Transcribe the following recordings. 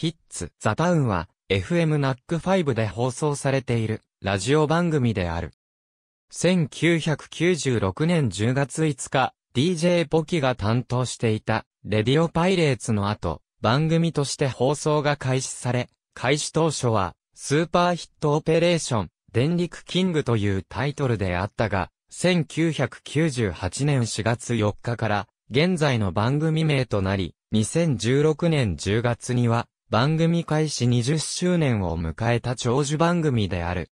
ヒッツ、ザ・タウンは、FM ナック5で放送されている、ラジオ番組である。1996年10月5日、DJ ポキが担当していた、レディオパイレーツの後、番組として放送が開始され、開始当初は、スーパーヒットオペレーション、電力キングというタイトルであったが、1998年4月4日から、現在の番組名となり、2016年10月には、番組開始20周年を迎えた長寿番組である。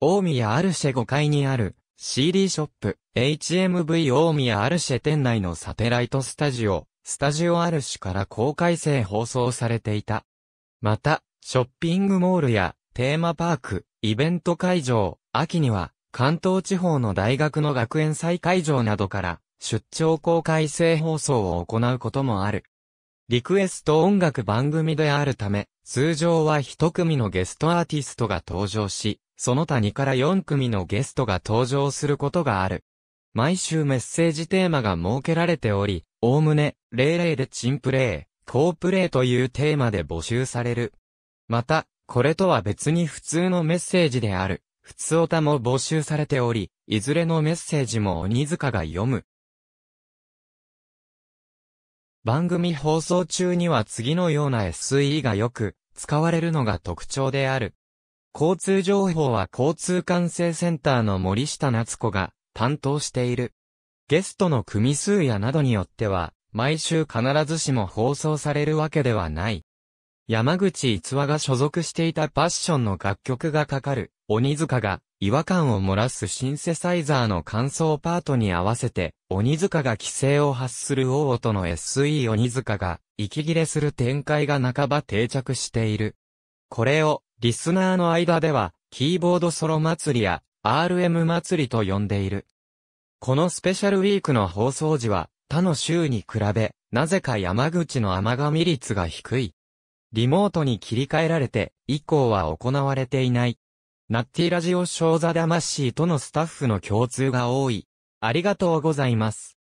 大宮アルシェ5階にある CD ショップ HMV 大宮アルシェ店内のサテライトスタジオ、スタジオアルシェから公開生放送されていた。また、ショッピングモールやテーマパーク、イベント会場、秋には関東地方の大学の学園祭会場などから出張公開生放送を行うこともある。リクエスト音楽番組であるため、通常は一組のゲストアーティストが登場し、その他2から4組のゲストが登場することがある。毎週メッセージテーマが設けられており、おおむね、00でチンプレイ、コープレイというテーマで募集される。また、これとは別に普通のメッセージである、普通オタも募集されており、いずれのメッセージも鬼塚が読む。番組放送中には次のような SE がよく使われるのが特徴である。交通情報は交通管制センターの森下夏子が担当している。ゲストの組数やなどによっては、毎週必ずしも放送されるわけではない。山口逸話が所属していたパッションの楽曲がかかる、鬼塚が違和感を漏らすシンセサイザーの感想パートに合わせて、鬼塚が規制を発する王との SE 鬼塚が、息切れする展開が半ば定着している。これを、リスナーの間では、キーボードソロ祭りや、RM 祭りと呼んでいる。このスペシャルウィークの放送時は、他の週に比べ、なぜか山口の甘神率が低い。リモートに切り替えられて、以降は行われていない。ナッティラジオ小座魂とのスタッフの共通が多い。ありがとうございます。